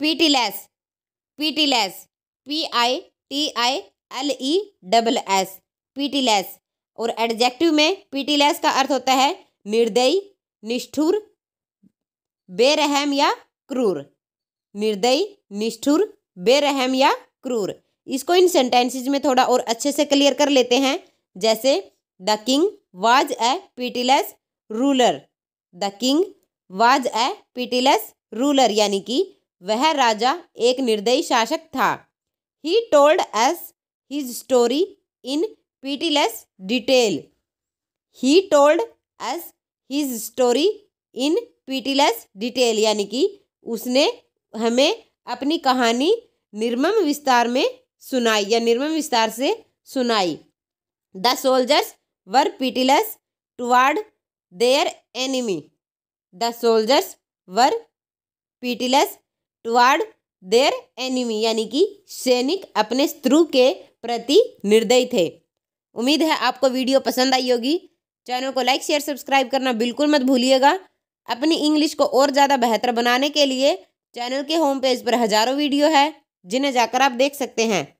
पीटीलैस pitiless P I T I L E double S pitiless और adjective में पीटीलैस का अर्थ होता है निर्दयी निष्ठुर बेरहम या क्रूर निर्दयी निष्ठुर बेरहम या क्रूर इसको इन सेंटेंसेज में थोड़ा और अच्छे से क्लियर कर लेते हैं जैसे the king was a pitiless ruler the king was a pitiless ruler यानी कि वह राजा एक निर्दयी शासक था he told us his story in pitiless detail he told us his story in pitiless detail यानी कि उसने हमें अपनी कहानी निर्मम विस्तार में सुनाई या निर्मम विस्तार से सुनाई the soldiers were pitiless toward their enemy the soldiers were pitiless toward their enemy यानी कि सैनिक अपने शत्रु के प्रति निर्दयी थे उम्मीद है आपको वीडियो पसंद आई होगी चैनल को लाइक शेयर सब्सक्राइब करना बिल्कुल मत भूलिएगा अपनी इंग्लिश को और ज़्यादा बेहतर बनाने के लिए चैनल के होम पेज पर हज़ारों वीडियो है जिन्हें जाकर आप देख सकते हैं